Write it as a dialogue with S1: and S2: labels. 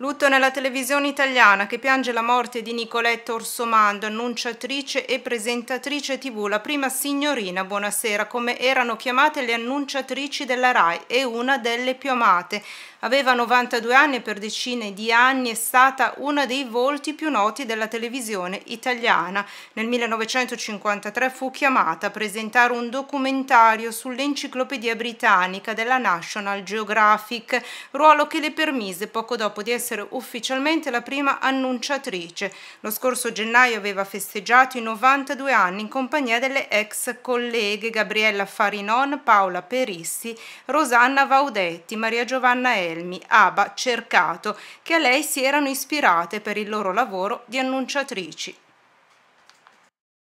S1: Lutto nella televisione italiana che piange la morte di Nicoletta Orsomando, annunciatrice e presentatrice tv, la prima signorina, buonasera, come erano chiamate le annunciatrici della RAI e una delle più amate. Aveva 92 anni e per decine di anni è stata una dei volti più noti della televisione italiana. Nel 1953 fu chiamata a presentare un documentario sull'enciclopedia britannica della National Geographic, ruolo che le permise poco dopo di essere essere ufficialmente la prima annunciatrice. Lo scorso gennaio aveva festeggiato i 92 anni in compagnia delle ex colleghe Gabriella Farinon, Paola Perissi, Rosanna Vaudetti, Maria Giovanna Elmi, Aba Cercato, che a lei si erano ispirate per il loro lavoro di annunciatrici.